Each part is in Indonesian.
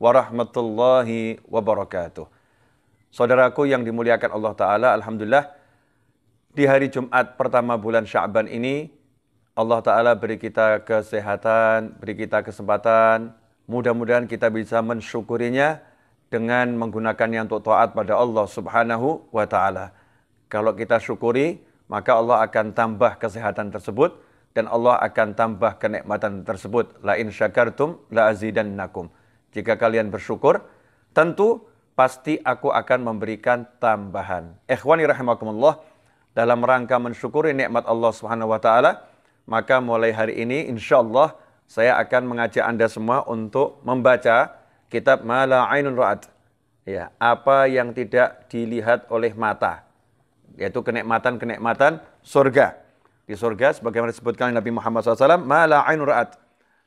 warahmatullahi wabarakatuh. Saudaraku yang dimuliakan Allah Ta'ala, Alhamdulillah, di hari Jumat pertama bulan Syaban ini, Allah Ta'ala beri kita kesehatan, beri kita kesempatan, mudah-mudahan kita bisa mensyukurinya dengan menggunakannya untuk taat pada Allah Subhanahu wa Ta'ala. Kalau kita syukuri, maka Allah akan tambah kesehatan tersebut dan Allah akan tambah kenikmatan tersebut. La in syakartum la azidannakum. Jika kalian bersyukur, tentu pasti aku akan memberikan tambahan. Ikhwani rahimakumullah, dalam rangka mensyukuri nikmat Allah Subhanahu wa taala, maka mulai hari ini insyaallah saya akan mengajak Anda semua untuk membaca kitab Mala Ainun Ra'at. Ya, apa yang tidak dilihat oleh mata, yaitu kenikmatan-kenikmatan surga. Di surga sebagaimana disebutkan Nabi Muhammad SAW, Mala Ainun Ra'at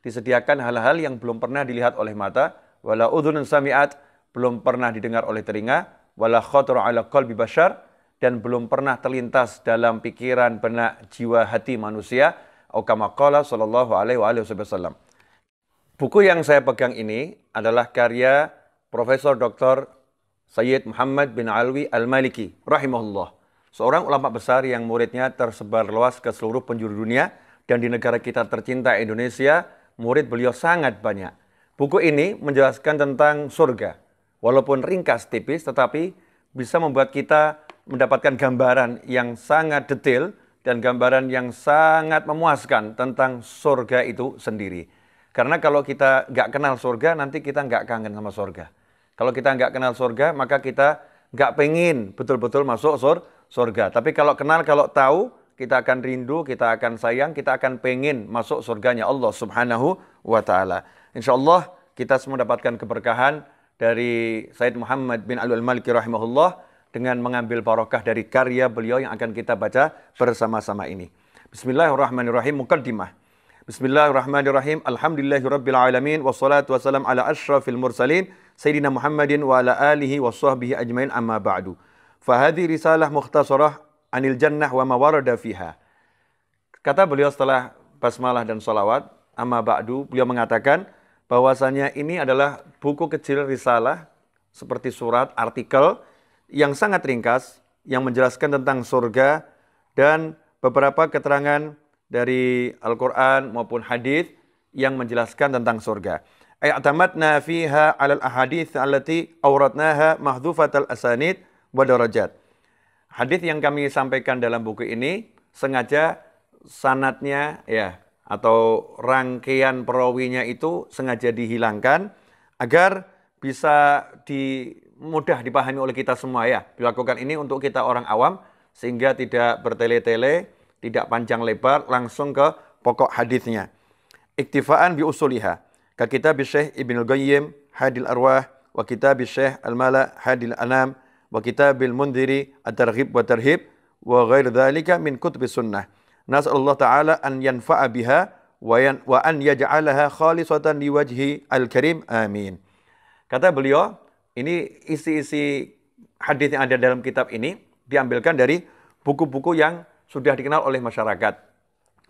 disediakan hal-hal yang belum pernah dilihat oleh mata, wala udhunun sami'at, belum pernah didengar oleh telinga, wala khatur ala qalbi bashar, dan belum pernah terlintas dalam pikiran benak jiwa hati manusia, atau kama qala sallallahu alaihi wasallam. Buku yang saya pegang ini adalah karya Profesor Dr. Sayyid Muhammad bin Alwi Al-Maliki rahimahullah. Seorang ulama besar yang muridnya tersebar luas ke seluruh penjuru dunia dan di negara kita tercinta Indonesia murid beliau sangat banyak. Buku ini menjelaskan tentang surga. Walaupun ringkas tipis tetapi bisa membuat kita mendapatkan gambaran yang sangat detail dan gambaran yang sangat memuaskan tentang surga itu sendiri. Karena kalau kita nggak kenal surga, nanti kita nggak kangen sama surga. Kalau kita nggak kenal surga, maka kita nggak pengen betul-betul masuk sur surga. Tapi kalau kenal, kalau tahu, kita akan rindu, kita akan sayang, kita akan pengen masuk surganya Allah Subhanahu wa taala. Insyaallah kita semua dapatkan keberkahan dari Said Muhammad bin Alul Maliki rahimahullah dengan mengambil barokah dari karya beliau yang akan kita baca bersama-sama ini. Bismillahirrahmanirrahim mukaddimah. Bismillahirrahmanirrahim. Alhamdulillahirabbil alamin wassalatu wassalamu ala asyrafil mursalin sayyidina Muhammadin wa ala alihi washabbihi ajmain amma ba'du. فهذه risalah mukhtasarah anil jannah wa mawarada fiha. Kata beliau setelah basmalah dan sholawat, amma ba'du, beliau mengatakan bahwasanya ini adalah buku kecil risalah seperti surat, artikel yang sangat ringkas yang menjelaskan tentang surga dan beberapa keterangan dari Al-Quran maupun hadis yang menjelaskan tentang surga. Ayatamatna fiha alal ahadith allati awratnaha al asanid wa darajat. Hadis yang kami sampaikan dalam buku ini sengaja sanatnya ya atau rangkaian perawinya itu sengaja dihilangkan agar bisa di, mudah dipahami oleh kita semua ya. Dilakukan ini untuk kita orang awam sehingga tidak bertele-tele, tidak panjang lebar, langsung ke pokok hadisnya. Iktifaan bi usuliha. Ka bi Syekh Ibnu Qayyim Hadil Arwah wa bi Syekh Al-Mala Hadil Anam wa kitabil mundiri at-targhib wa tarhib wa ghair dhalika min kutubi sunnah. Allah taala an yanfa'a biha wa, yan, wa an yaj'alaha khalisatan liwajhi al-karim. Amin. Kata beliau, ini isi-isi hadis yang ada dalam kitab ini diambilkan dari buku-buku yang sudah dikenal oleh masyarakat.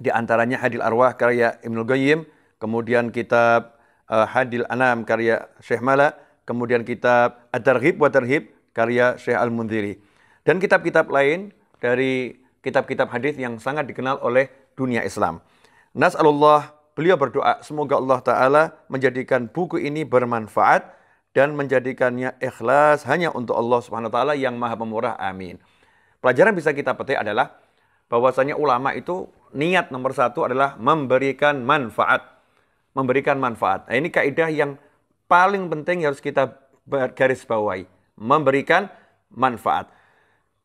Di antaranya Hadil Arwah karya Ibnul Qayyim, kemudian kitab uh, Hadil Anam karya Syekh Mala, kemudian kitab At-Targhib wa Tarhib karya Syekh al Mundiri Dan kitab-kitab lain dari kitab-kitab hadis yang sangat dikenal oleh dunia Islam. Nas'alullah, beliau berdoa, semoga Allah Ta'ala menjadikan buku ini bermanfaat dan menjadikannya ikhlas hanya untuk Allah Subhanahu wa taala yang Maha Pemurah. Amin. Pelajaran bisa kita petik adalah bahwasanya ulama itu niat nomor satu adalah memberikan manfaat. Memberikan manfaat. Nah, ini kaidah yang paling penting yang harus kita garis bawahi memberikan manfaat.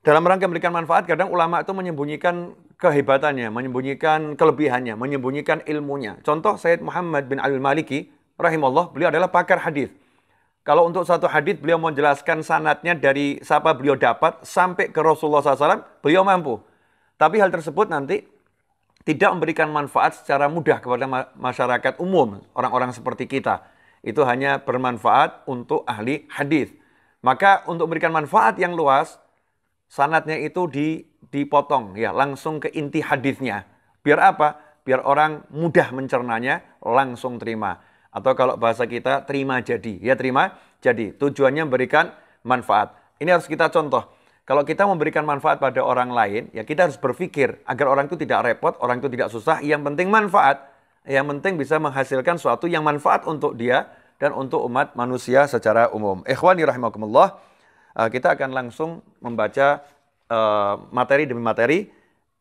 Dalam rangka memberikan manfaat, kadang ulama itu menyembunyikan kehebatannya, menyembunyikan kelebihannya, menyembunyikan ilmunya. Contoh Sayyid Muhammad bin Al-Maliki, rahimullah, beliau adalah pakar hadis. Kalau untuk satu hadis beliau menjelaskan sanatnya dari siapa beliau dapat sampai ke Rasulullah SAW, beliau mampu. Tapi hal tersebut nanti tidak memberikan manfaat secara mudah kepada masyarakat umum, orang-orang seperti kita. Itu hanya bermanfaat untuk ahli hadis. Maka untuk memberikan manfaat yang luas, sanatnya itu dipotong ya, langsung ke inti hadisnya. Biar apa? Biar orang mudah mencernanya, langsung terima. Atau kalau bahasa kita terima jadi, ya terima jadi. Tujuannya memberikan manfaat. Ini harus kita contoh. Kalau kita memberikan manfaat pada orang lain, ya kita harus berpikir agar orang itu tidak repot, orang itu tidak susah. Yang penting manfaat. Yang penting bisa menghasilkan suatu yang manfaat untuk dia dan untuk umat manusia secara umum. Ikhwani rahimakumullah, uh, kita akan langsung membaca uh, materi demi materi.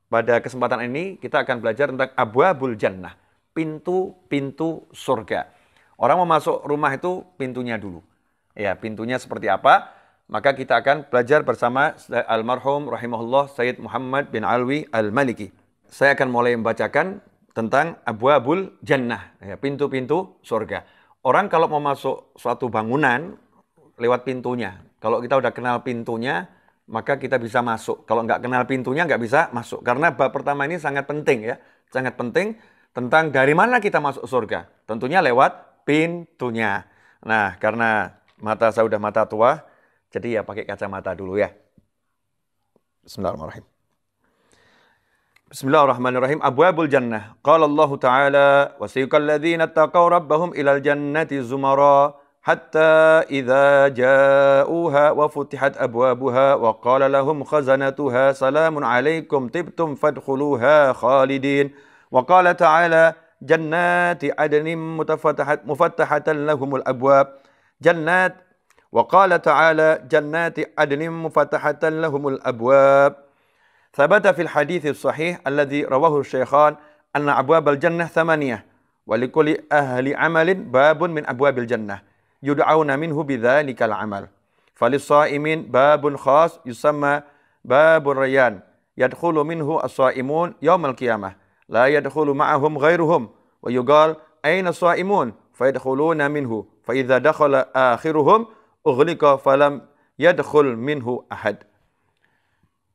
Pada kesempatan ini kita akan belajar tentang abwabul jannah, pintu-pintu surga. Orang mau masuk rumah itu pintunya dulu. Ya, pintunya seperti apa? Maka kita akan belajar bersama almarhum rahimahullah Sayyid Muhammad bin Alwi Al-Maliki. Saya akan mulai membacakan tentang abwabul jannah, ya, pintu-pintu surga orang kalau mau masuk suatu bangunan lewat pintunya. Kalau kita udah kenal pintunya, maka kita bisa masuk. Kalau nggak kenal pintunya nggak bisa masuk. Karena bab pertama ini sangat penting ya, sangat penting tentang dari mana kita masuk surga. Tentunya lewat pintunya. Nah, karena mata saya udah mata tua, jadi ya pakai kacamata dulu ya. Bismillahirrahmanirrahim. بسم الله الرحمن الرحيم أبواب الجنة قال الله تعالى وسيق الذين اتقوا ربهم إلى الجنة زمرا حتى إذا جاءوها وفتحت أبوابها وقال لهم خزنتها سلام عليكم طبتم فادخلوها خالدين وقال تعالى جنات عدن متفتحة مفتحة لهم الأبواب جنات وقال تعالى جنات عدن مفتحة لهم الأبواب ثبت في الحديث الصحيح الذي رواه الشيخان أن أبواب الجنة ثمانية ولكل أهل عمل باب من أبواب الجنة يدعون منه بذلك العمل فللصائمين باب خاص يسمى باب الريان يدخل منه الصائمون يوم القيامة لا يدخل معهم غيرهم ويقال أين الصائمون فيدخلون منه فإذا دخل آخرهم أغلق فلم يدخل منه أحد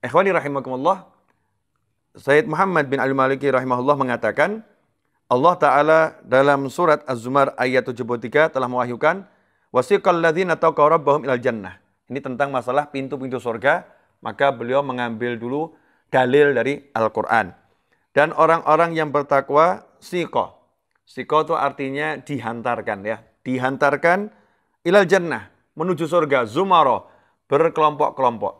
Ikhwani rahimakumullah, Sayyid Muhammad bin Al-Maliki rahimahullah mengatakan, Allah Ta'ala dalam surat Az-Zumar ayat 73 telah mewahyukan, Wasiqal ladhina taqaw rabbahum ilal jannah. Ini tentang masalah pintu-pintu surga, maka beliau mengambil dulu dalil dari Al-Quran. Dan orang-orang yang bertakwa, siko. Siko itu artinya dihantarkan ya. Dihantarkan ilal jannah, menuju surga, zumaro, berkelompok-kelompok.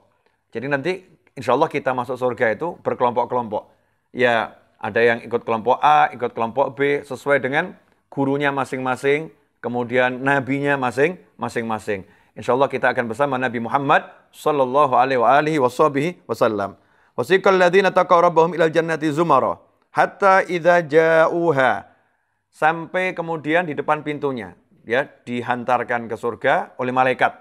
Jadi nanti insya Allah kita masuk surga itu berkelompok-kelompok. Ya, ada yang ikut kelompok A, ikut kelompok B, sesuai dengan gurunya masing-masing, kemudian nabinya masing-masing. Insya Allah kita akan bersama Nabi Muhammad Sallallahu Alaihi Wasallam. Wasiqal ladhina taqaw rabbahum ilal jannati zumarah. hatta idha ja'uha sampai kemudian di depan pintunya ya dihantarkan ke surga oleh malaikat.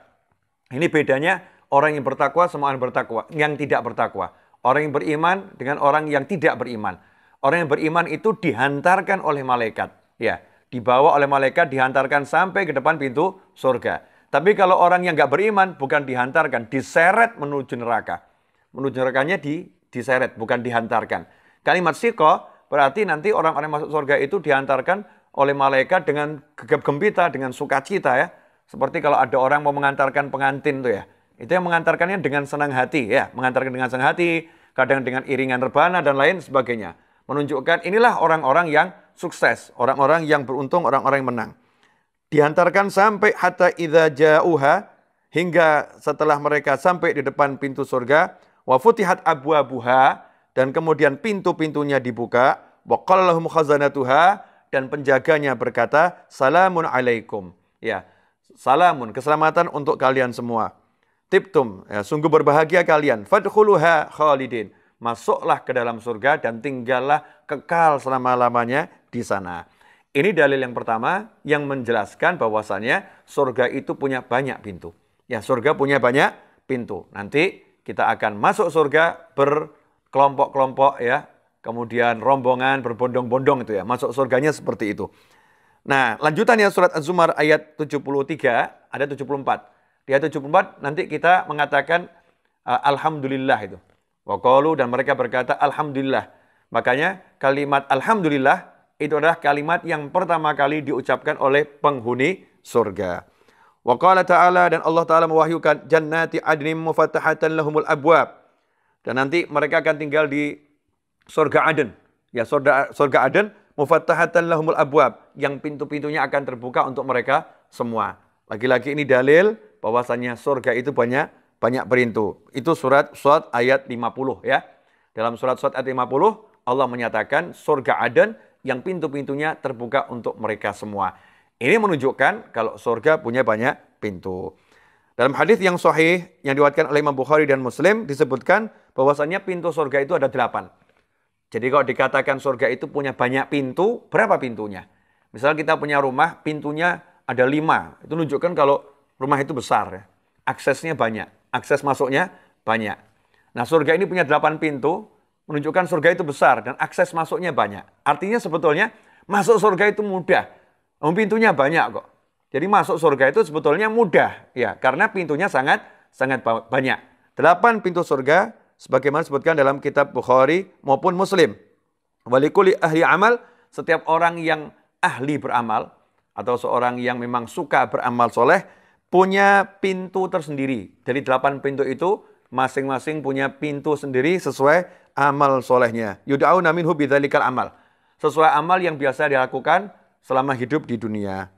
Ini bedanya orang yang bertakwa sama orang yang bertakwa, yang tidak bertakwa. Orang yang beriman dengan orang yang tidak beriman. Orang yang beriman itu dihantarkan oleh malaikat, ya, dibawa oleh malaikat, dihantarkan sampai ke depan pintu surga. Tapi kalau orang yang nggak beriman, bukan dihantarkan, diseret menuju neraka. Menuju nerakanya di, diseret, bukan dihantarkan. Kalimat siko berarti nanti orang-orang masuk surga itu dihantarkan oleh malaikat dengan gegap gempita, dengan sukacita ya. Seperti kalau ada orang mau mengantarkan pengantin tuh ya itu yang mengantarkannya dengan senang hati ya, mengantarkan dengan senang hati, kadang dengan iringan rebana dan lain sebagainya. Menunjukkan inilah orang-orang yang sukses, orang-orang yang beruntung, orang-orang yang menang. Diantarkan sampai hatta idza ja'uha hingga setelah mereka sampai di depan pintu surga wa futihat abwabuha dan kemudian pintu-pintunya dibuka wa qala lahum khazanatuha dan penjaganya berkata salamun alaikum ya salamun keselamatan untuk kalian semua Tibtum, ya, sungguh berbahagia kalian. Fadkhuluha khalidin. Masuklah ke dalam surga dan tinggallah kekal selama-lamanya di sana. Ini dalil yang pertama yang menjelaskan bahwasannya surga itu punya banyak pintu. Ya, surga punya banyak pintu. Nanti kita akan masuk surga berkelompok-kelompok ya. Kemudian rombongan berbondong-bondong itu ya. Masuk surganya seperti itu. Nah, lanjutannya surat Az-Zumar ayat 73 ada 74 di ayat 74 nanti kita mengatakan uh, alhamdulillah itu. Waqalu dan mereka berkata alhamdulillah. Makanya kalimat alhamdulillah itu adalah kalimat yang pertama kali diucapkan oleh penghuni surga. Waqala ta'ala dan Allah Ta'ala mewahyukan jannati adnim mufattahatan lahumul abwab. Dan nanti mereka akan tinggal di surga Aden. Ya surga, surga Aden mufattahatan lahumul abwab. Yang pintu-pintunya akan terbuka untuk mereka semua. Lagi-lagi ini dalil bahwasanya surga itu banyak banyak perintu. Itu surat surat ayat 50 ya. Dalam surat surat ayat 50 Allah menyatakan surga Aden yang pintu-pintunya terbuka untuk mereka semua. Ini menunjukkan kalau surga punya banyak pintu. Dalam hadis yang sahih yang diwatkan oleh Imam Bukhari dan Muslim disebutkan bahwasannya pintu surga itu ada delapan. Jadi kalau dikatakan surga itu punya banyak pintu, berapa pintunya? Misalnya kita punya rumah, pintunya ada lima. Itu menunjukkan kalau Rumah itu besar ya. Aksesnya banyak. Akses masuknya banyak. Nah surga ini punya delapan pintu, menunjukkan surga itu besar dan akses masuknya banyak. Artinya sebetulnya masuk surga itu mudah. Oh, pintunya banyak kok. Jadi masuk surga itu sebetulnya mudah ya karena pintunya sangat sangat banyak. Delapan pintu surga sebagaimana disebutkan dalam kitab Bukhari maupun Muslim. Walikuli ahli amal, setiap orang yang ahli beramal atau seorang yang memang suka beramal soleh, punya pintu tersendiri. Jadi delapan pintu itu, masing-masing punya pintu sendiri sesuai amal solehnya. namin minhu bidhalikal amal. Sesuai amal yang biasa dilakukan selama hidup di dunia.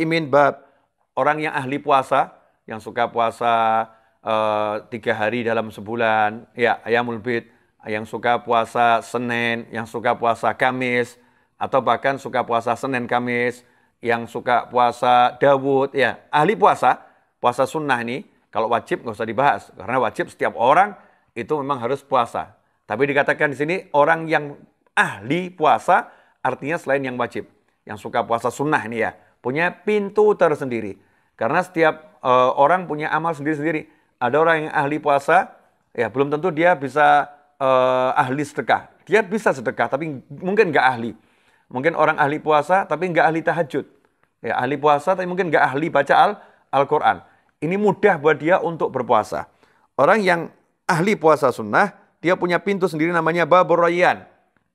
imin bab. Orang yang ahli puasa, yang suka puasa uh, tiga hari dalam sebulan, ya ayamul bid, yang suka puasa Senin, yang suka puasa Kamis, atau bahkan suka puasa Senin Kamis, yang suka puasa Dawud ya ahli puasa puasa sunnah ini, kalau wajib nggak usah dibahas karena wajib setiap orang itu memang harus puasa tapi dikatakan di sini orang yang ahli puasa artinya selain yang wajib yang suka puasa sunnah ini ya punya pintu tersendiri karena setiap e, orang punya amal sendiri-sendiri ada orang yang ahli puasa ya belum tentu dia bisa e, ahli sedekah dia bisa sedekah tapi mungkin nggak ahli Mungkin orang ahli puasa tapi nggak ahli tahajud. Ya, ahli puasa tapi mungkin nggak ahli baca Al, al Ini mudah buat dia untuk berpuasa. Orang yang ahli puasa sunnah, dia punya pintu sendiri namanya Babur Rayyan.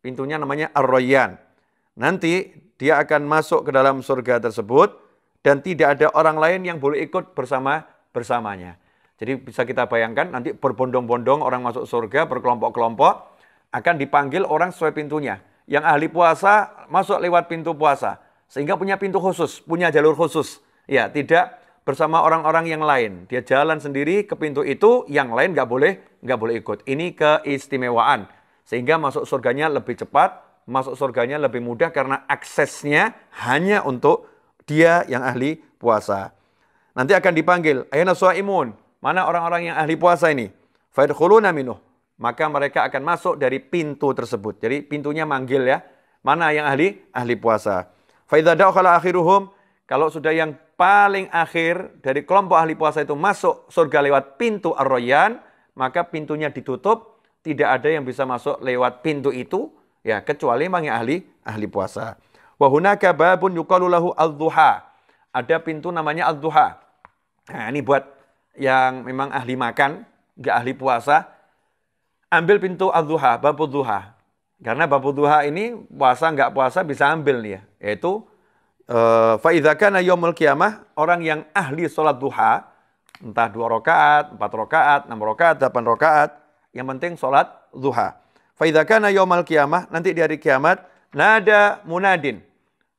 Pintunya namanya Ar-Rayyan. Nanti dia akan masuk ke dalam surga tersebut dan tidak ada orang lain yang boleh ikut bersama bersamanya. Jadi bisa kita bayangkan nanti berbondong-bondong orang masuk surga berkelompok-kelompok akan dipanggil orang sesuai pintunya yang ahli puasa masuk lewat pintu puasa sehingga punya pintu khusus, punya jalur khusus. Ya, tidak bersama orang-orang yang lain. Dia jalan sendiri ke pintu itu, yang lain nggak boleh nggak boleh ikut. Ini keistimewaan sehingga masuk surganya lebih cepat, masuk surganya lebih mudah karena aksesnya hanya untuk dia yang ahli puasa. Nanti akan dipanggil, ayana Imun. Mana orang-orang yang ahli puasa ini? Fadkhuluna minuh maka mereka akan masuk dari pintu tersebut. Jadi pintunya manggil ya. Mana yang ahli? Ahli puasa. Faidha kalau akhiruhum, kalau sudah yang paling akhir dari kelompok ahli puasa itu masuk surga lewat pintu arroyan, maka pintunya ditutup, tidak ada yang bisa masuk lewat pintu itu, ya kecuali memang ahli ahli puasa. Wahuna hunaka babun yuqalu lahu Ada pintu namanya alduha. duha Nah, ini buat yang memang ahli makan, nggak ahli puasa, ambil pintu adzuha, babu duha. Karena babu duha ini puasa nggak puasa bisa ambil nih ya. Yaitu uh, eh, faidzakan al kiamah orang yang ahli sholat duha entah dua rakaat, empat rakaat, enam rakaat, delapan rakaat. Yang penting sholat duha. Faidzakan al kiamah nanti di hari kiamat nada munadin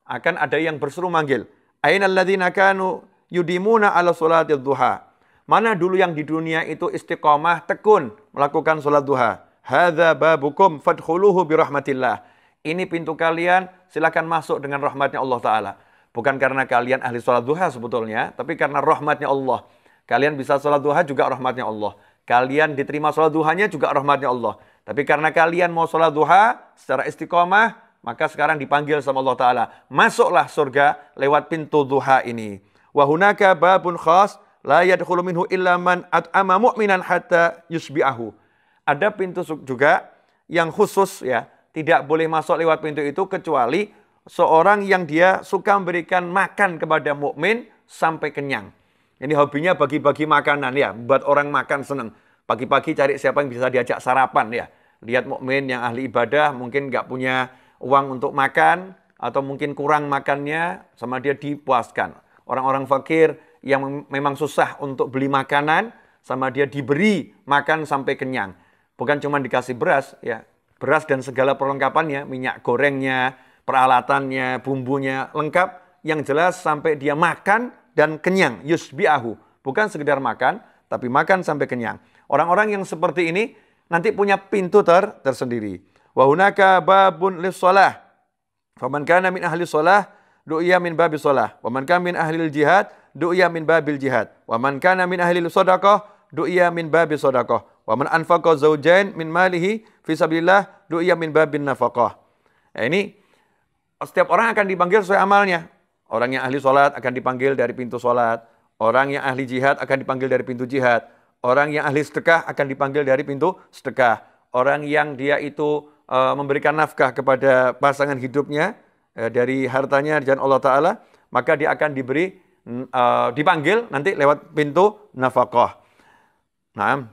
akan ada yang berseru manggil. al ladina kanu yudimuna ala sholati duha. Mana dulu yang di dunia itu istiqomah, tekun, melakukan sholat duha. Hadza babukum fadkhuluhu birahmatillah. Ini pintu kalian, silakan masuk dengan rahmatnya Allah Ta'ala. Bukan karena kalian ahli sholat duha sebetulnya, tapi karena rahmatnya Allah. Kalian bisa sholat duha juga rahmatnya Allah. Kalian diterima sholat duhanya juga rahmatnya Allah. Tapi karena kalian mau sholat duha secara istiqomah, maka sekarang dipanggil sama Allah Ta'ala. Masuklah surga lewat pintu duha ini. Wahunaka babun khas La yadkhulu minhu illa man at'ama mu'minan hatta yusbi'ahu. Ada pintu juga yang khusus ya, tidak boleh masuk lewat pintu itu kecuali seorang yang dia suka memberikan makan kepada mukmin sampai kenyang. Ini hobinya bagi-bagi makanan ya, buat orang makan seneng. Pagi-pagi cari siapa yang bisa diajak sarapan ya. Lihat mukmin yang ahli ibadah mungkin nggak punya uang untuk makan atau mungkin kurang makannya sama dia dipuaskan. Orang-orang fakir yang memang susah untuk beli makanan sama dia diberi makan sampai kenyang. Bukan cuma dikasih beras ya, beras dan segala perlengkapannya, minyak gorengnya, peralatannya, bumbunya lengkap yang jelas sampai dia makan dan kenyang, yusbiahu. Bukan sekedar makan, tapi makan sampai kenyang. Orang-orang yang seperti ini nanti punya pintu ter tersendiri. Wa hunaka babun lisalah. Faman kana min ahli salah du'iya min babi solah. Wa min ahli jihad du'ya min babil jihad. Wa man kana min ahli sadaqah du'ya min babil sadaqah. Wa man anfaqa zaujain min malihi fi sabilillah du'ya min babin nafaqah. Ya, ini setiap orang akan dipanggil sesuai amalnya. Orang yang ahli sholat akan dipanggil dari pintu sholat. Orang yang ahli jihad akan dipanggil dari pintu jihad. Orang yang ahli sedekah akan dipanggil dari pintu sedekah. Orang yang dia itu uh, memberikan nafkah kepada pasangan hidupnya uh, dari hartanya dan Allah Ta'ala, maka dia akan diberi uh, dipanggil nanti lewat pintu nafkah. Nah,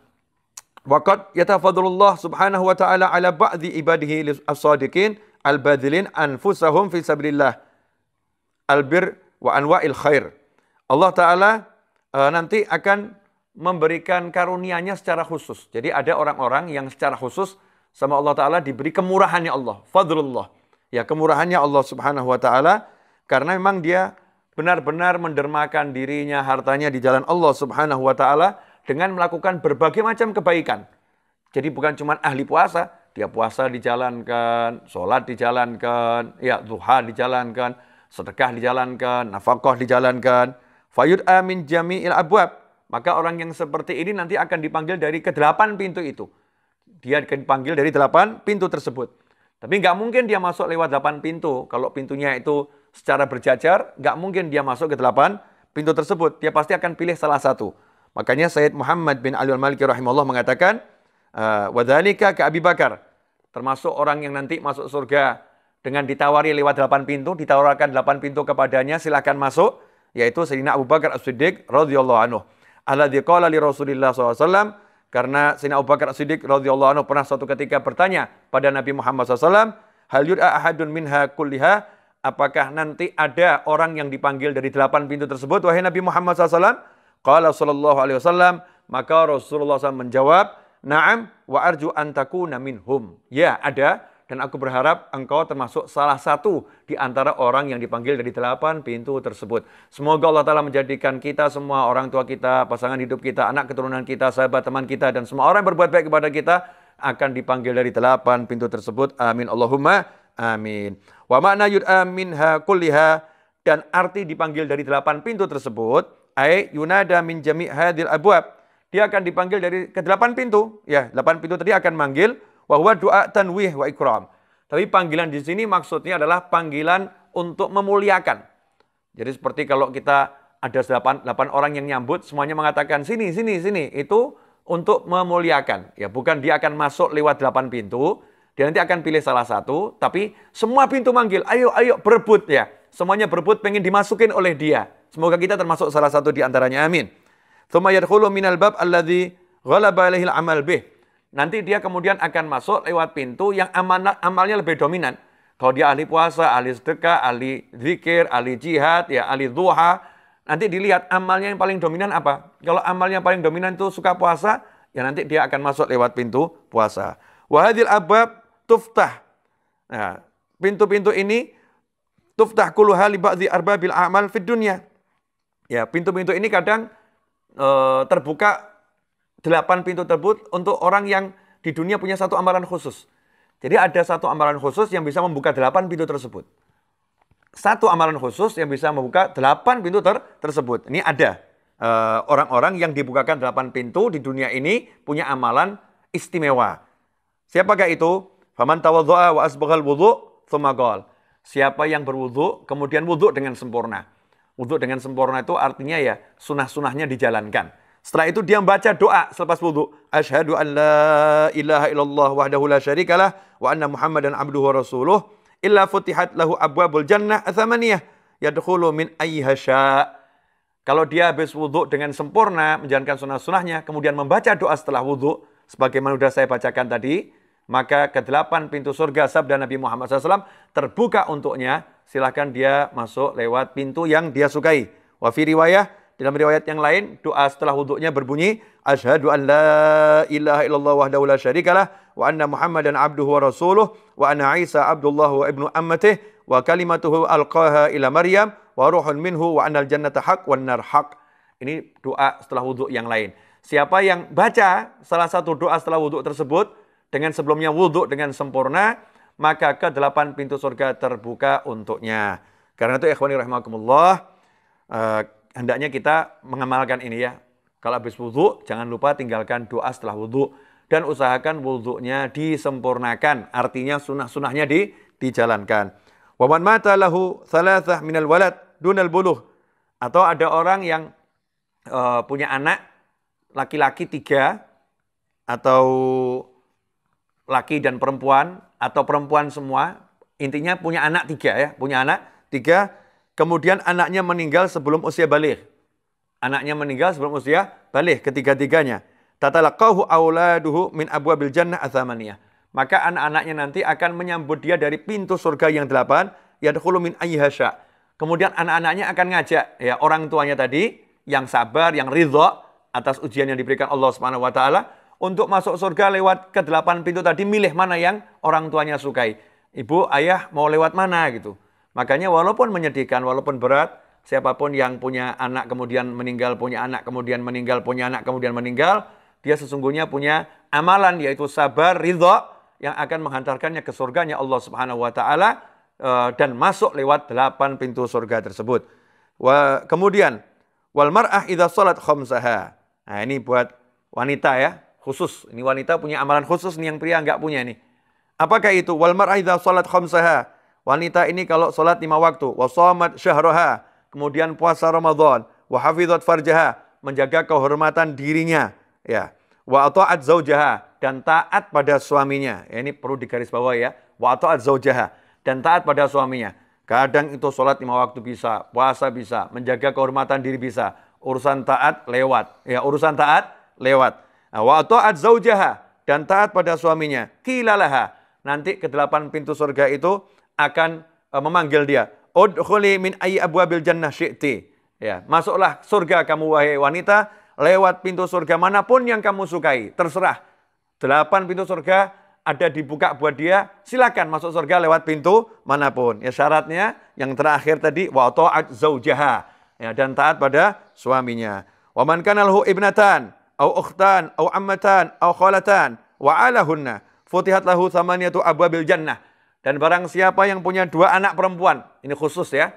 Waqad yatafadulullah subhanahu wa ta'ala ala ba'dhi ibadihi as-sadiqin al-badilin anfusahum fi sabilillah albir wa anwa'il khair. Allah Ta'ala uh, nanti akan memberikan karunianya secara khusus. Jadi ada orang-orang yang secara khusus sama Allah Ta'ala diberi kemurahannya Allah. Fadlullah. Ya kemurahannya Allah Subhanahu Wa Ta'ala. Karena memang dia benar-benar mendermakan dirinya, hartanya di jalan Allah Subhanahu wa taala dengan melakukan berbagai macam kebaikan. Jadi bukan cuma ahli puasa, dia puasa dijalankan, sholat dijalankan, ya duha dijalankan, sedekah dijalankan, nafkah dijalankan. Fayud amin jami'il abwab. Maka orang yang seperti ini nanti akan dipanggil dari kedelapan pintu itu. Dia akan dipanggil dari delapan pintu tersebut. Tapi nggak mungkin dia masuk lewat delapan pintu. Kalau pintunya itu secara berjajar, nggak mungkin dia masuk ke delapan pintu tersebut. Dia pasti akan pilih salah satu. Makanya Sayyid Muhammad bin Ali al-Maliki rahimahullah mengatakan, eh, Wadhalika ke Abi Bakar. Termasuk orang yang nanti masuk surga dengan ditawari lewat delapan pintu, ditawarkan delapan pintu kepadanya, silahkan masuk. Yaitu Sayyidina Abu Bakar as-Siddiq radhiyallahu anhu. Alladhi qala li Rasulillah SAW, karena Sayyidina Abu Bakar Siddiq radhiyallahu anhu pernah suatu ketika bertanya pada Nabi Muhammad SAW, hal yud'a ahadun minha kulliha Apakah nanti ada orang yang dipanggil dari delapan pintu tersebut? Wahai Nabi Muhammad SAW. Qala sallallahu alaihi Maka Rasulullah SAW menjawab. Naam wa arju antakuna minhum. Ya ada. Dan aku berharap engkau termasuk salah satu di antara orang yang dipanggil dari delapan pintu tersebut. Semoga Allah Ta'ala menjadikan kita semua, orang tua kita, pasangan hidup kita, anak keturunan kita, sahabat teman kita, dan semua orang yang berbuat baik kepada kita akan dipanggil dari delapan pintu tersebut. Amin. Allahumma Amin. Wa makna amin ha kulliha dan arti dipanggil dari delapan pintu tersebut ai yunada min jami' hadil abwab. Dia akan dipanggil dari ke delapan pintu. Ya, delapan pintu tadi akan manggil wa huwa du'a tanwih wa ikram. Tapi panggilan di sini maksudnya adalah panggilan untuk memuliakan. Jadi seperti kalau kita ada delapan 8 orang yang nyambut, semuanya mengatakan sini, sini, sini. Itu untuk memuliakan. Ya, bukan dia akan masuk lewat delapan pintu, dia nanti akan pilih salah satu, tapi semua pintu manggil, ayo, ayo, berebut ya. Semuanya berebut, pengen dimasukin oleh dia. Semoga kita termasuk salah satu di antaranya, amin. minal bab amal bih. Nanti dia kemudian akan masuk lewat pintu yang amanat, amalnya lebih dominan. Kalau dia ahli puasa, ahli sedekah, ahli zikir, ahli jihad, ya ahli duha, nanti dilihat amalnya yang paling dominan apa. Kalau amalnya paling dominan itu suka puasa, ya nanti dia akan masuk lewat pintu puasa. Wahadil abab tuftah. Nah, pintu-pintu ini tuftah kuluha li ba'dhi bil a'mal fid dunia. Ya, pintu-pintu ini kadang e, terbuka delapan pintu tersebut untuk orang yang di dunia punya satu amalan khusus. Jadi ada satu amalan khusus yang bisa membuka delapan pintu tersebut. Satu amalan khusus yang bisa membuka delapan pintu ter tersebut. Ini ada eh, orang-orang orang -orang yang dibukakan delapan pintu di dunia ini punya amalan istimewa. Siapakah itu? Faman tawadhu'a wa asbaghal wudhu thumma qala. Siapa yang berwudhu kemudian wudhu dengan sempurna. Wudhu dengan sempurna itu artinya ya sunah-sunahnya dijalankan. Setelah itu dia membaca doa selepas wudhu. Ashadu an la ilaha illallah wahdahu la syarikalah wa anna muhammadan abduhu wa rasuluh. Illa futihat lahu abwabul jannah athamaniyah. Yadkhulu min ayyiha Kalau dia habis wudhu dengan sempurna, menjalankan sunnah-sunnahnya, kemudian membaca doa setelah wudhu, sebagaimana sudah saya bacakan tadi, maka ke delapan pintu surga sabda Nabi Muhammad SAW terbuka untuknya. Silahkan dia masuk lewat pintu yang dia sukai. Wafi riwayah, dalam riwayat yang lain, doa setelah wuduknya berbunyi, Ashadu an la ilaha illallah wahdahu la syarikalah, wa anna muhammadan abduhu wa rasuluh, wa anna Isa abdullahu ibnu ammatih, wa kalimatuhu alqaha ila Maryam, wa ruhun minhu wa anna jannata haq wa nar haq. Ini doa setelah wuduk yang lain. Siapa yang baca salah satu doa setelah wuduk tersebut, dengan sebelumnya wudhu dengan sempurna, maka ke delapan pintu surga terbuka untuknya. Karena itu ikhwani rahimakumullah, eh, hendaknya kita mengamalkan ini ya. Kalau habis wudhu, jangan lupa tinggalkan doa setelah wudhu. Dan usahakan wudhunya disempurnakan. Artinya sunnah sunnahnya di, dijalankan. Waman mata lahu thalathah minal walad dunal buluh. Atau ada orang yang eh, punya anak, laki-laki tiga, atau laki dan perempuan atau perempuan semua, intinya punya anak tiga ya, punya anak tiga, kemudian anaknya meninggal sebelum usia balik. Anaknya meninggal sebelum usia balik, ketiga-tiganya. Tatalaqahu auladuhu min abwabil jannah athamaniyah. Maka anak-anaknya nanti akan menyambut dia dari pintu surga yang delapan, yadkhulu min ayyihasya. Kemudian anak-anaknya akan ngajak ya orang tuanya tadi yang sabar, yang ridho atas ujian yang diberikan Allah Subhanahu wa taala untuk masuk surga lewat ke delapan pintu tadi milih mana yang orang tuanya sukai. Ibu, ayah mau lewat mana gitu. Makanya walaupun menyedihkan, walaupun berat, siapapun yang punya anak kemudian meninggal, punya anak kemudian meninggal, punya anak kemudian meninggal, dia sesungguhnya punya amalan yaitu sabar, ridho yang akan menghantarkannya ke surganya Allah Subhanahu wa taala eh, dan masuk lewat delapan pintu surga tersebut. kemudian wal mar'ah idza salat khamsaha. Nah, ini buat wanita ya. Khusus. Ini wanita punya amalan khusus nih yang pria nggak punya nih. Apakah itu? Wal mar'ah sholat salat khamsaha. Wanita ini kalau salat lima waktu, wa shamat syahroha. kemudian puasa Ramadan, wa hafidhat farjaha, menjaga kehormatan dirinya, ya. Wa ato'at zaujaha dan taat pada suaminya. Ya, ini perlu digarisbawahi ya. Wa ato'at zaujaha dan taat pada suaminya. Kadang itu sholat lima waktu bisa, puasa bisa, menjaga kehormatan diri bisa. Urusan taat lewat. Ya, urusan taat lewat. Ah, wa ta'at zaujaha dan taat pada suaminya. Kilalaha. Nanti ke delapan pintu surga itu akan eh, memanggil dia. Udkhuli min ayi abwabil jannah syi'ti. Ya, masuklah surga kamu wahai wanita lewat pintu surga manapun yang kamu sukai. Terserah. Delapan pintu surga ada dibuka buat dia, silakan masuk surga lewat pintu manapun. Ya syaratnya yang terakhir tadi wa ta'at zaujaha ya dan taat pada suaminya. Wa man kana ibnatan au ukhtan au ammatan au khalatan wa alahunna futihat lahu thamaniyatu abwabil jannah dan barang siapa yang punya dua anak perempuan ini khusus ya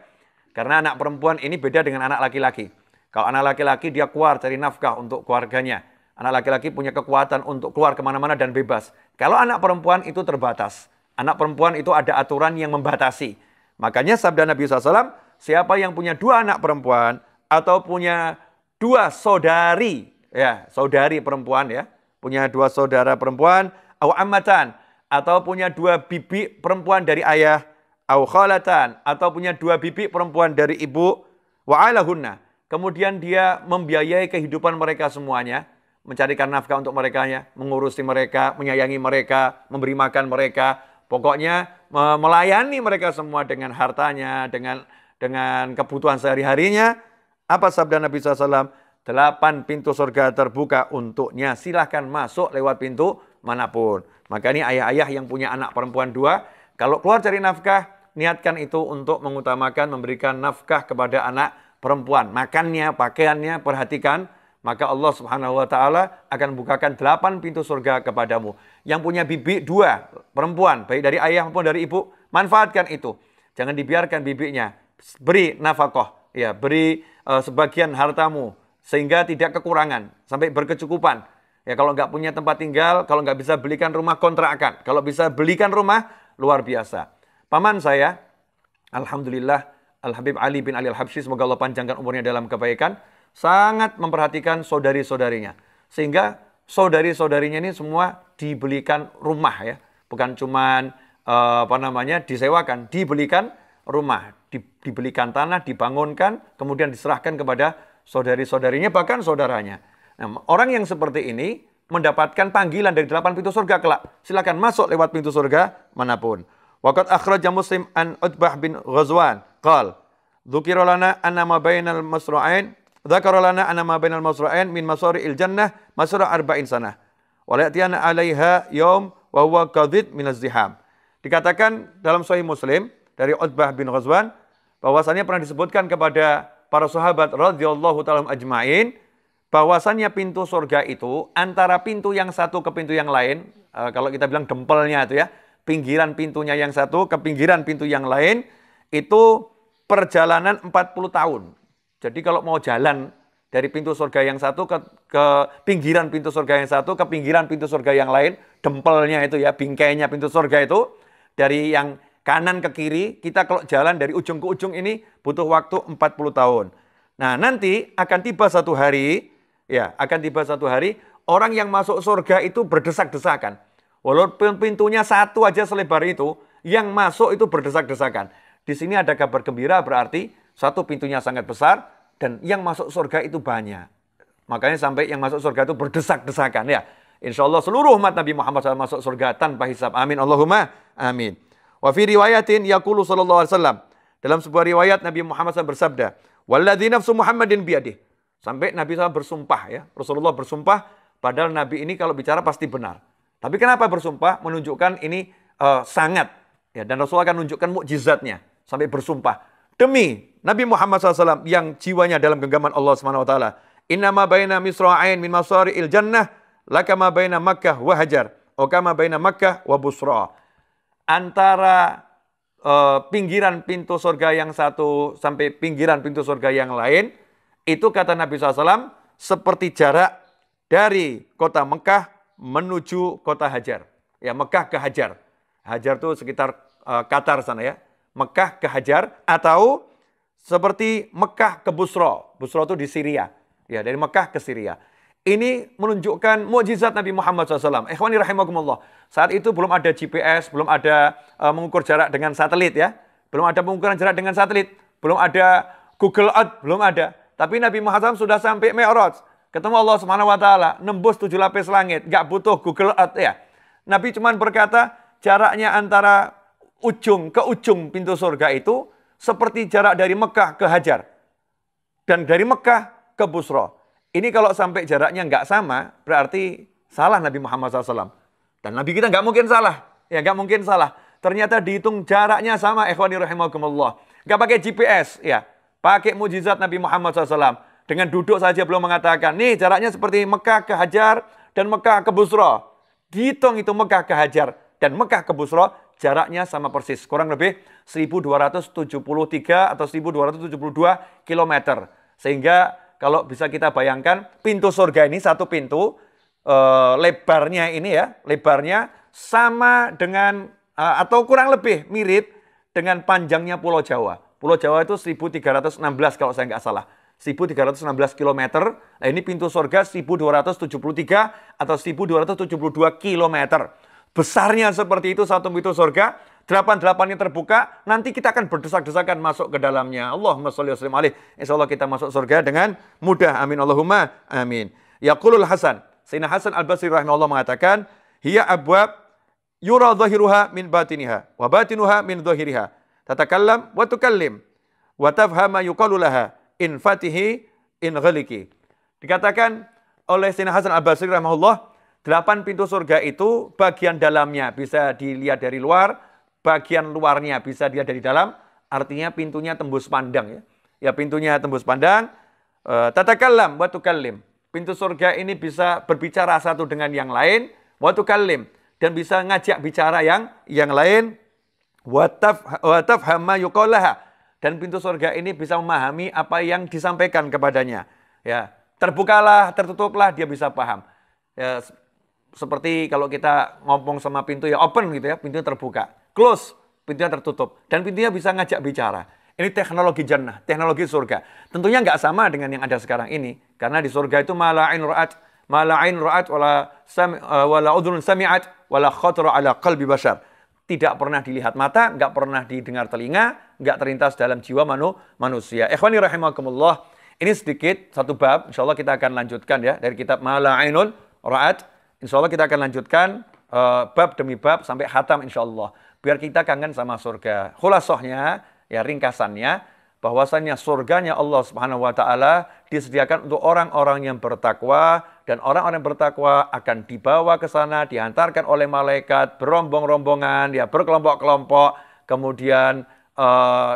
karena anak perempuan ini beda dengan anak laki-laki kalau anak laki-laki dia keluar cari nafkah untuk keluarganya anak laki-laki punya kekuatan untuk keluar kemana-mana dan bebas kalau anak perempuan itu terbatas anak perempuan itu ada aturan yang membatasi makanya sabda Nabi SAW siapa yang punya dua anak perempuan atau punya dua saudari ya saudari perempuan ya punya dua saudara perempuan au ammatan atau punya dua bibi perempuan dari ayah au khalatan atau punya dua bibi perempuan dari ibu wa kemudian dia membiayai kehidupan mereka semuanya mencarikan nafkah untuk mereka ya mengurusi mereka menyayangi mereka memberi makan mereka pokoknya melayani mereka semua dengan hartanya dengan dengan kebutuhan sehari-harinya apa sabda Nabi SAW delapan pintu surga terbuka untuknya. Silahkan masuk lewat pintu manapun. Maka ini ayah-ayah yang punya anak perempuan dua, kalau keluar cari nafkah, niatkan itu untuk mengutamakan memberikan nafkah kepada anak perempuan. Makannya, pakaiannya, perhatikan. Maka Allah subhanahu wa ta'ala akan bukakan delapan pintu surga kepadamu. Yang punya bibi dua, perempuan, baik dari ayah maupun dari ibu, manfaatkan itu. Jangan dibiarkan bibinya. Beri nafkah, ya, beri uh, sebagian hartamu, sehingga tidak kekurangan sampai berkecukupan. Ya kalau nggak punya tempat tinggal, kalau nggak bisa belikan rumah kontrakan, kalau bisa belikan rumah luar biasa. Paman saya, alhamdulillah Al Habib Ali bin Ali Al Habsyi semoga Allah panjangkan umurnya dalam kebaikan, sangat memperhatikan saudari saudarinya sehingga saudari saudarinya ini semua dibelikan rumah ya, bukan cuman eh, apa namanya disewakan, dibelikan rumah, dibelikan tanah, dibangunkan, kemudian diserahkan kepada saudari-saudarinya, bahkan saudaranya. Nah, orang yang seperti ini mendapatkan panggilan dari delapan pintu surga kelak. Silakan masuk lewat pintu surga manapun. Waqat akhraja Muslim an Utbah bin Ghazwan qal Dzukira lana anna ma bainal masra'ain dzakara lana anna ma bainal masra'ain min masari'il jannah masra' arba'in sanah. Wa la'tiyana 'alaiha yawm wa huwa qadid min az-ziham. Dikatakan dalam Sahih Muslim dari Utbah bin Ghazwan bahwasanya pernah disebutkan kepada para sahabat radhiyallahu taala ajmain bahwasannya pintu surga itu antara pintu yang satu ke pintu yang lain, eh, kalau kita bilang dempelnya itu ya, pinggiran pintunya yang satu ke pinggiran pintu yang lain itu perjalanan 40 tahun. Jadi kalau mau jalan dari pintu surga yang satu ke, ke pinggiran pintu surga yang satu ke pinggiran pintu surga yang lain, dempelnya itu ya, bingkainya pintu surga itu dari yang kanan ke kiri, kita kalau jalan dari ujung ke ujung ini butuh waktu 40 tahun. Nah, nanti akan tiba satu hari, ya, akan tiba satu hari orang yang masuk surga itu berdesak-desakan. Walaupun pintunya satu aja selebar itu, yang masuk itu berdesak-desakan. Di sini ada kabar gembira berarti satu pintunya sangat besar dan yang masuk surga itu banyak. Makanya sampai yang masuk surga itu berdesak-desakan ya. Insya Allah seluruh umat Nabi Muhammad SAW masuk surga tanpa hisap. Amin. Allahumma. Amin. Wa fi riwayatin yaqulu sallallahu alaihi wasallam. Dalam sebuah riwayat Nabi Muhammad SAW bersabda, "Walladzi nafsu Muhammadin biadih." Sampai Nabi SAW bersumpah ya. Rasulullah bersumpah padahal Nabi ini kalau bicara pasti benar. Tapi kenapa bersumpah? Menunjukkan ini uh, sangat ya dan Rasul akan menunjukkan mukjizatnya sampai bersumpah demi Nabi Muhammad SAW yang jiwanya dalam genggaman Allah Subhanahu wa taala. ma baina misra'ain min masari'il jannah lakama baina Makkah wa Hajar, wa kama baina Makkah wa Busra antara eh, pinggiran pintu surga yang satu sampai pinggiran pintu surga yang lain, itu kata Nabi SAW seperti jarak dari kota Mekah menuju kota Hajar. Ya, Mekah ke Hajar. Hajar itu sekitar eh, Qatar sana ya. Mekah ke Hajar atau seperti Mekah ke Busro. Busro itu di Syria. Ya, dari Mekah ke Syria. Ini menunjukkan mukjizat Nabi Muhammad SAW. Ikhwani rahimakumullah. Saat itu belum ada GPS, belum ada uh, mengukur jarak dengan satelit ya. Belum ada pengukuran jarak dengan satelit. Belum ada Google Earth, belum ada. Tapi Nabi Muhammad SAW sudah sampai Mi'raj. Ketemu Allah Subhanahu wa taala, nembus tujuh lapis langit, gak butuh Google Earth ya. Nabi cuma berkata, jaraknya antara ujung ke ujung pintu surga itu seperti jarak dari Mekah ke Hajar. Dan dari Mekah ke Busroh. Ini kalau sampai jaraknya nggak sama, berarti salah Nabi Muhammad SAW. Dan Nabi kita nggak mungkin salah. Ya nggak mungkin salah. Ternyata dihitung jaraknya sama, ikhwani rahimahumullah. Nggak pakai GPS, ya. Pakai mujizat Nabi Muhammad SAW. Dengan duduk saja belum mengatakan, nih jaraknya seperti Mekah ke Hajar dan Mekah ke Busro Dihitung itu Mekah ke Hajar dan Mekah ke Busro jaraknya sama persis. Kurang lebih 1273 atau 1272 kilometer. Sehingga kalau bisa kita bayangkan pintu surga ini satu pintu e, lebarnya ini ya, lebarnya sama dengan e, atau kurang lebih mirip dengan panjangnya Pulau Jawa. Pulau Jawa itu 1316 kalau saya nggak salah. 1316 km. Nah, ini pintu surga 1273 atau 1272 km. Besarnya seperti itu satu pintu surga, delapan-delapannya terbuka, nanti kita akan berdesak-desakan masuk ke dalamnya. Allah masya Allah Insya Allah kita masuk surga dengan mudah. Amin Allahumma. Amin. kulul Hasan. Sayyidina Hasan Al-Basri rahimahullah mengatakan, hia abwab yura zahiruha min batiniha, wa batinuha min zahiriha. Tatakallam wa tukallim, wa tafhama yukalu laha, in fatihi in ghaliki. Dikatakan oleh Sayyidina Hasan Al-Basri rahimahullah, Delapan pintu surga itu bagian dalamnya bisa dilihat dari luar, bagian luarnya bisa dilihat dari dalam, artinya pintunya tembus pandang ya. Ya pintunya tembus pandang, eh, Tata kalam, wa kalim. Pintu surga ini bisa berbicara satu dengan yang lain, watu kalim, dan bisa ngajak bicara yang yang lain wataf hama yukolah. dan pintu surga ini bisa memahami apa yang disampaikan kepadanya. Ya, terbukalah, tertutuplah dia bisa paham. Ya, seperti kalau kita ngomong sama pintu ya open gitu ya, pintunya terbuka. Close, pintunya tertutup. Dan pintunya bisa ngajak bicara. Ini teknologi jannah, teknologi surga. Tentunya nggak sama dengan yang ada sekarang ini. Karena di surga itu mala'in ru'at, mala'in ru'at wala, sami, eh, wala udhun sami'at, wala khatra ala qalbi bashar. Tidak pernah dilihat mata, nggak pernah didengar telinga, nggak terlintas dalam jiwa manu, manusia. Ikhwani rahimahumullah, Ini sedikit satu bab, insya Allah kita akan lanjutkan ya dari kitab Mala'inul Ra'at insya Allah kita akan lanjutkan uh, bab demi bab sampai hatam insya Allah. Biar kita kangen sama surga. Khulasohnya, ya ringkasannya, bahwasannya surganya Allah Subhanahu wa taala disediakan untuk orang-orang yang bertakwa dan orang-orang bertakwa akan dibawa ke sana, dihantarkan oleh malaikat berombong-rombongan, ya berkelompok-kelompok, kemudian uh,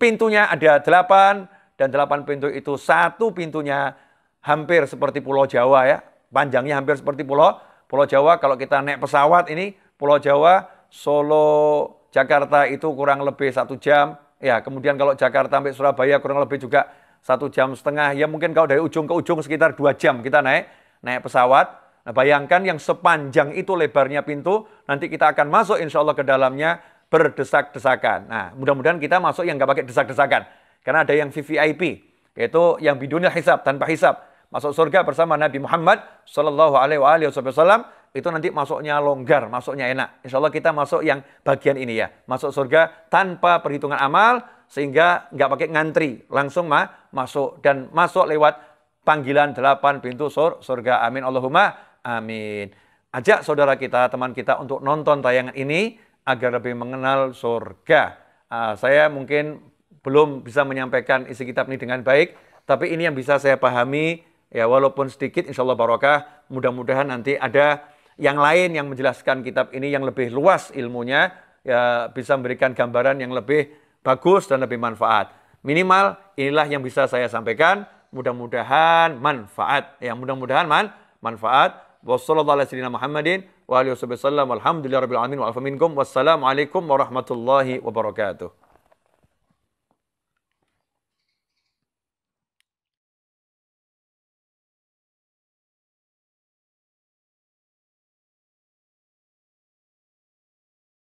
pintunya ada delapan, dan delapan pintu itu satu pintunya hampir seperti Pulau Jawa ya panjangnya hampir seperti pulau Pulau Jawa. Kalau kita naik pesawat ini Pulau Jawa Solo Jakarta itu kurang lebih satu jam. Ya kemudian kalau Jakarta sampai Surabaya kurang lebih juga satu jam setengah. Ya mungkin kalau dari ujung ke ujung sekitar dua jam kita naik naik pesawat. Nah, bayangkan yang sepanjang itu lebarnya pintu, nanti kita akan masuk insya Allah ke dalamnya berdesak-desakan. Nah, mudah-mudahan kita masuk yang nggak pakai desak-desakan. Karena ada yang VVIP, yaitu yang bidunil hisap tanpa hisap masuk surga bersama Nabi Muhammad Shallallahu Alaihi Wasallam itu nanti masuknya longgar, masuknya enak. Insya Allah kita masuk yang bagian ini ya, masuk surga tanpa perhitungan amal sehingga nggak pakai ngantri, langsung mah masuk dan masuk lewat panggilan delapan pintu sur surga. Amin Allahumma amin. Ajak saudara kita, teman kita untuk nonton tayangan ini agar lebih mengenal surga. Uh, saya mungkin belum bisa menyampaikan isi kitab ini dengan baik, tapi ini yang bisa saya pahami Ya walaupun sedikit insya Allah barokah. Mudah-mudahan nanti ada yang lain yang menjelaskan kitab ini yang lebih luas ilmunya. Ya bisa memberikan gambaran yang lebih bagus dan lebih manfaat. Minimal inilah yang bisa saya sampaikan. Mudah-mudahan manfaat. Ya mudah-mudahan man, manfaat. Wassalamualaikum warahmatullahi wabarakatuh.